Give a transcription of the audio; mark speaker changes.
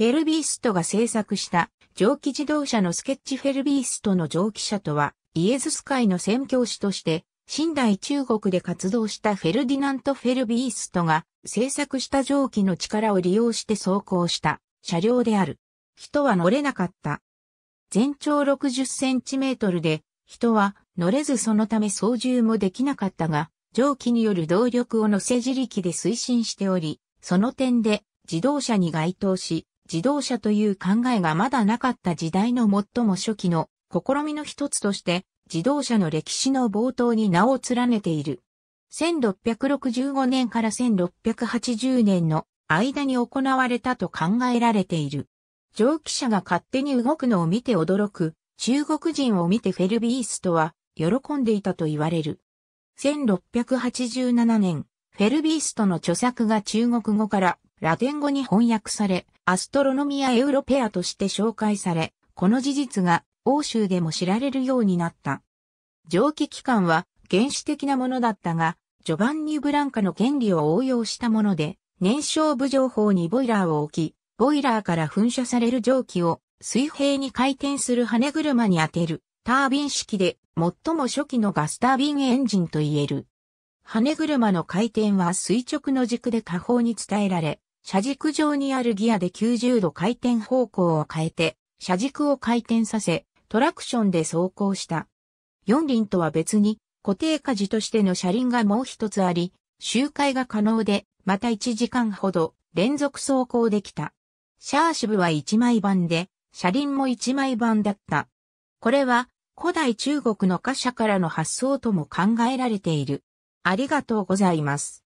Speaker 1: フェルビーストが制作した蒸気自動車のスケッチフェルビーストの蒸気車とは、イエズス会の宣教師として、新代中国で活動したフェルディナント・フェルビーストが制作した蒸気の力を利用して走行した車両である。人は乗れなかった。全長60センチメートルで、人は乗れずそのため操縦もできなかったが、蒸気による動力を乗せ自力で推進しており、その点で自動車に該当し、自動車という考えがまだなかった時代の最も初期の試みの一つとして自動車の歴史の冒頭に名を連ねている。1665年から1680年の間に行われたと考えられている。蒸気車が勝手に動くのを見て驚く、中国人を見てフェルビーストは喜んでいたと言われる。1687年、フェルビーストの著作が中国語からラテン語に翻訳され、アストロノミア・エウロペアとして紹介され、この事実が欧州でも知られるようになった。蒸気機関は原始的なものだったが、ジョバンニ・ブランカの原理を応用したもので、燃焼部情報にボイラーを置き、ボイラーから噴射される蒸気を水平に回転する羽車に当てるタービン式で最も初期のガスタービンエンジンと言える。羽車の回転は垂直の軸で下方に伝えられ、車軸上にあるギアで90度回転方向を変えて、車軸を回転させ、トラクションで走行した。四輪とは別に、固定舵としての車輪がもう一つあり、周回が可能で、また1時間ほど連続走行できた。シャーシブは1枚版で、車輪も1枚版だった。これは、古代中国の貨車からの発想とも考えられている。ありがとうございます。